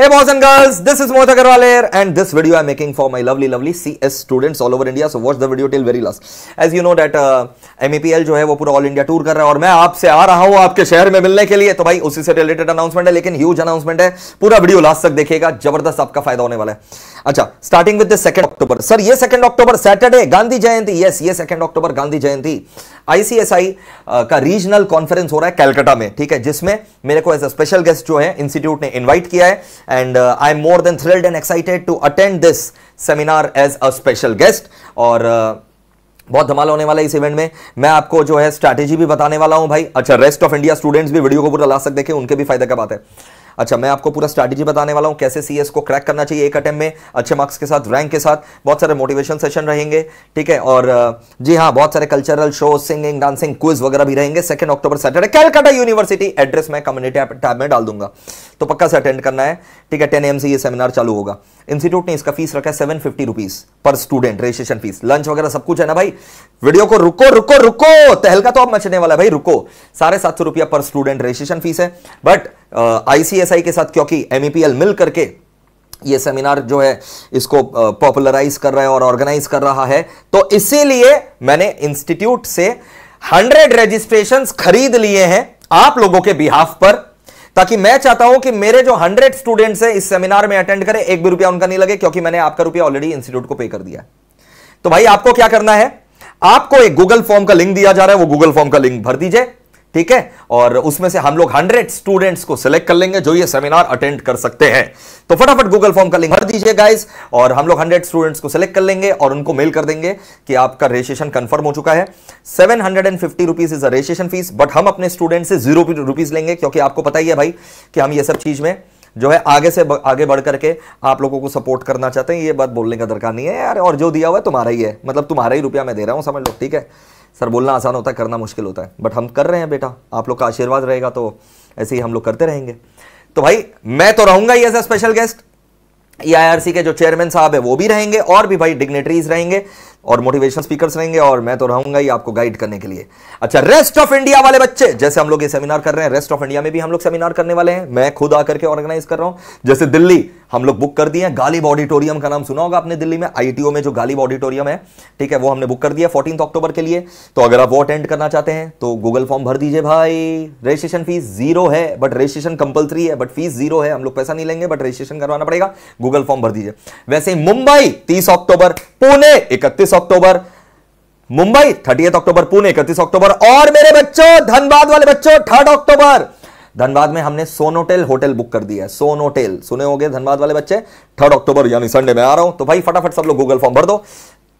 Hey boys and girls, this is Mohit Agarwal here and this video I'm making for my lovely lovely CS students all over India. So watch the video till very last. As you know that uh, MEPL जो है वो पूरा all India tour कर रहा है और मैं आपसे आ रहा हूँ आपके शहर में मिलने के लिए तो भाई उसी से related announcement है लेकिन huge announcement है पूरा video last तक देखिएगा जबरदस्त आपका फायदा होने वाला है अच्छा starting with the second October sir ये second October Saturday Gandhi Jayanti yes ये second October Gandhi Jayanti ICSI का रीजनल कॉन्फ्रेंस हो रहा है कैलकाटा में ठीक है जिसमें मेरे को एज अ स्पेशल गेस्ट जो है इंस्टीट्यूट ने इनवाइट किया है and I am more than thrilled and excited to attend this seminar as a special guest और uh, बहुत धमाल होने वाला है इस इवेंट में मैं आपको जो है स्ट्रैटेजी भी बताने वाला हूं भाई अच्छा रेस्ट ऑफ इंडिया स्टूडेंट्स भी वीडियो को पूरा ला सकते देखें उनके भी फायदे का बात है अच्छा मैं आपको पूरा स्ट्रैटेजी बताने वाला हूँ कैसे सी को क्रैक करना चाहिए एक अटैम्प में अच्छे मार्क्स के साथ रैंक के साथ बहुत सारे मोटिवेशन सेशन रहेंगे ठीक है और जी हाँ बहुत सारे cultural show singing dancing quiz वगैरह भी रहेंगे second October Saturday Calcutta university address मैं कम्युनिटी टैब में डाल दूंगा तो पक्का से अटेंड करना है ठीक है टेन एम से ये सेमिनार चालू होगा इंस्टीट्यूट ने इसका फीस रखा है सेवन फिफ्टी रुपीज पर स्टूडेंट रजिस्ट्रेशन फीस लंच वगैरह सब कुछ है ना भाई वीडियो को रुको रुको रुको तहलका तो अब मचने वाला है भाई रुको साढ़े सात सौ रुपया पर स्टूडेंट रजिस्ट्रेशन फीस है बट आईसीएस ईएसआई के साथ क्योंकि एमईपीएल e मिल करके ये सेमिनार जो है इसको पॉपुलराइज कर रहा है और ऑर्गेनाइज कर रहा है तो इसीलिए मैंने इंस्टीट्यूट से हंड्रेड रजिस्ट्रेशन खरीद लिए हैं आप लोगों के बिहाफ पर ताकि मैं चाहता हूं कि मेरे जो हंड्रेड स्टूडेंट्स हैं इस सेमिनार में अटेंड करें एक भी रुपया उनका नहीं लगे क्योंकि मैंने आपका रुपया ऑलरेडी इंस्टीट्यूट को पे कर दिया तो भाई आपको क्या करना है आपको एक गूगल फॉर्म का लिंक दिया जा रहा है वो गूगल फॉर्म का लिंक भर दीजिए ठीक है और उसमें से हम लोग हंड्रेड स्टूडेंट्स को सिलेक्ट कर लेंगे जो ये सेमिनार अटेंड कर सकते हैं तो फटाफट गूगल फॉर्म का लिंक भर दीजिए गाइस और हम लोग हंड्रेड स्टूडेंट्स को सिलेक्ट कर लेंगे और उनको मेल कर देंगे कि आपका रजिस्ट्रेशन कंफर्म हो चुका है seven hundred and fifty rupees is a registration fees but हम अपने स्टूडेंट से जीरो रुपीज लेंगे क्योंकि आपको पता ही है भाई कि हम ये सब चीज में जो है आगे से आगे बढ़ करके आप लोगों को सपोर्ट करना चाहते हैं ये बात बोलने का दरकार नहीं है यार और जो दिया हुआ है तुम्हारा ही है मतलब तुम्हारा ही रुपया मैं दे रहा हूँ समझ लो ठीक है सर बोलना आसान होता है करना मुश्किल होता है बट हम कर रहे हैं बेटा आप लोग का आशीर्वाद रहेगा तो ऐसे ही हम लोग करते रहेंगे तो भाई मैं तो रहूंगा ही एज ए स्पेशल गेस्ट ई के जो चेयरमैन साहब है वो भी रहेंगे और भी भाई डिग्नेटरीज रहेंगे और मोटिवेशन स्पीकर्स रहेंगे और मैं तो रहूंगा ही आपको गाइड करने के लिए अच्छा रेस्ट ऑफ इंडिया वाले बच्चे जैसे हम लोग ये सेमिनार कर रहे हैं रेस्ट ऑफ इंडिया में भी हम लोग सेमिनार करने वाले हैं मैं खुद आकर के ऑर्गेनाइज कर रहा हूं जैसे दिल्ली हम लोग बुक कर दिए हैं गालिब ऑडिटोरियम का नाम सुना होगा आपने दिल्ली में आई में जो गालिब ऑडिटोरियम है ठीक है वो हमने बुक कर दिया फोर्टीन अक्टूबर के लिए तो अगर आप वो अटेंड करना चाहते हैं तो गूगल फॉर्म भर दीजिए भाई रजिस्ट्रेशन फीस जीरो है बट रजिस्ट्रेशन कंपलसरी है बट फीस जीरो है हम लोग पैसा नहीं लेंगे बट रजिस्ट्रेशन करवाना पड़ेगा गूगल फॉर्म भर दीजिए वैसे मुंबई तीस अक्टूबर पुणे इकतीस 31 अक्टूबर मुंबई थर्टी अक्टूबर पुणे इकतीस अक्टूबर और मेरे बच्चों धनबाद वाले बच्चों थर्ड अक्टूबर धनबाद में हमने सोनोटेल होटल बुक कर दिया है सोनोटेल सुने होंगे धनबाद वाले बच्चे थर्ड अक्टूबर यानी संडे में आ रहा हूं तो भाई फटाफट सब लोग गूगल फॉर्म भर दो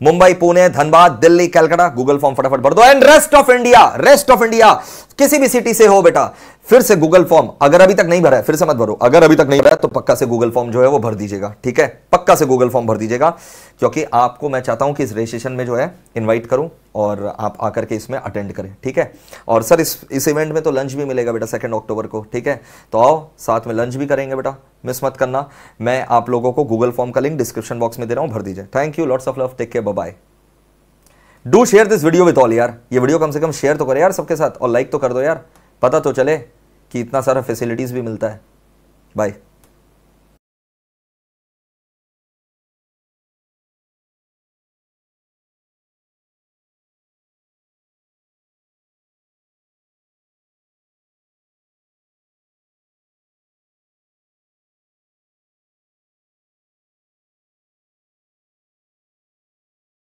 मुंबई पुणे धनबाद दिल्ली कलकत्ता गूगल फॉर्म फटाफट भर दो and rest of India rest of India किसी भी सिटी से हो बेटा फिर से गूगल फॉर्म अगर अभी तक नहीं भरा है फिर से मत भरो अगर अभी तक नहीं भरा है तो पक्का से गूगल फॉर्म जो है वो भर दीजिएगा ठीक है पक्का से गूगल फॉर्म भर दीजिएगा क्योंकि आपको मैं चाहता हूं कि इस रजिस्ट्रेशन में जो है इनवाइट करूं और आप आकर के इसमें अटेंड करें ठीक है और सर इस इस इवेंट में तो लंच भी मिलेगा बेटा सेकेंड अक्टूबर को ठीक है तो आओ साथ में लंच भी करेंगे बेटा मिस मत करना मैं आप लोगों को गूगल फॉर्म का लिंक डिस्क्रिप्शन बॉक्स में दे रहा हूं भर दीजिए thank you lots of love take care bye do share this video with all यार ये वीडियो कम से कम शेयर तो करें यार सबके साथ और लाइक तो कर दो यार पता तो चले कि इतना सारा फैसिलिटीज़ भी मिलता है बाय